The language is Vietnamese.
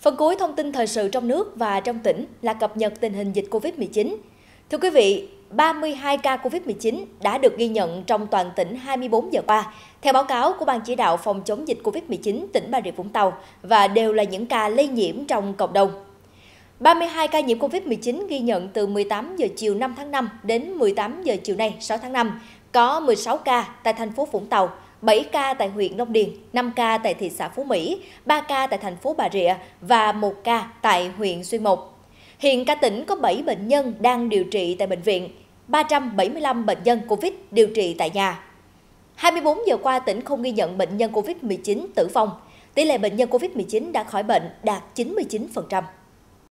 Phần cuối thông tin thời sự trong nước và trong tỉnh là cập nhật tình hình dịch COVID-19. Thưa quý vị, 32 ca COVID-19 đã được ghi nhận trong toàn tỉnh 24 giờ qua, theo báo cáo của Ban chỉ đạo phòng chống dịch COVID-19 tỉnh Bà Rịa Vũng Tàu và đều là những ca lây nhiễm trong cộng đồng. 32 ca nhiễm COVID-19 ghi nhận từ 18 giờ chiều 5 tháng 5 đến 18 giờ chiều nay 6 tháng 5 có 16 ca tại thành phố Vũng Tàu, 7 ca tại huyện Long Điền, 5 ca tại thị xã Phú Mỹ, 3 ca tại thành phố Bà Rịa và 1 ca tại huyện Xuyên Mộc. Hiện cả tỉnh có 7 bệnh nhân đang điều trị tại bệnh viện, 375 bệnh nhân COVID điều trị tại nhà. 24 giờ qua, tỉnh không ghi nhận bệnh nhân COVID-19 tử vong. Tỷ lệ bệnh nhân COVID-19 đã khỏi bệnh đạt 99%.